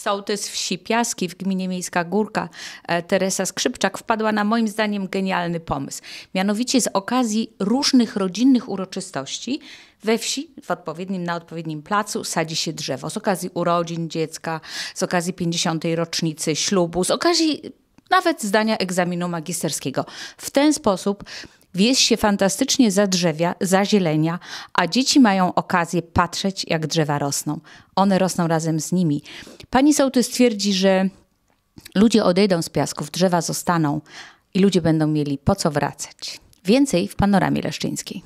Sołtys wsi Piaski w gminie Miejska Górka e, Teresa Skrzypczak wpadła na moim zdaniem genialny pomysł. Mianowicie z okazji różnych rodzinnych uroczystości we wsi, w odpowiednim, na odpowiednim placu sadzi się drzewo. Z okazji urodzin dziecka, z okazji 50. rocznicy ślubu, z okazji nawet zdania egzaminu magisterskiego. W ten sposób Wieś się fantastycznie za za zazielenia, a dzieci mają okazję patrzeć, jak drzewa rosną. One rosną razem z nimi. Pani Sołtys twierdzi, że ludzie odejdą z piasków, drzewa zostaną i ludzie będą mieli po co wracać. Więcej w panoramie leszczyńskiej.